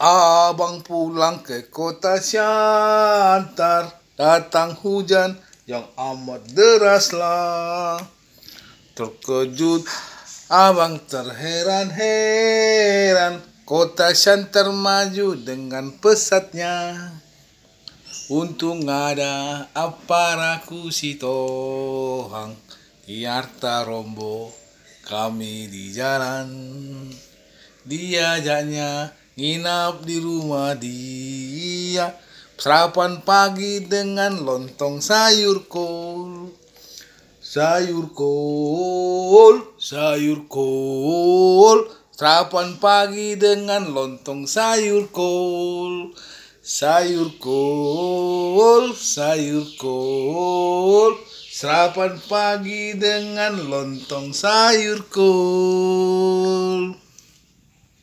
Abang pulang ke kota Siantar datang hujan yang amat deraslah. Terkejut abang terheran-heran, kota Siantar maju dengan pesatnya. Untung ada aparaku si tohang, tiarta rombo kami di jalan. Diajaknya nginap di rumah dia sarapan pagi dengan lontong sayur kol sayur kol sayur kol sarapan pagi dengan lontong sayur kol sayur kol sayur kol sarapan pagi dengan lontong sayur kol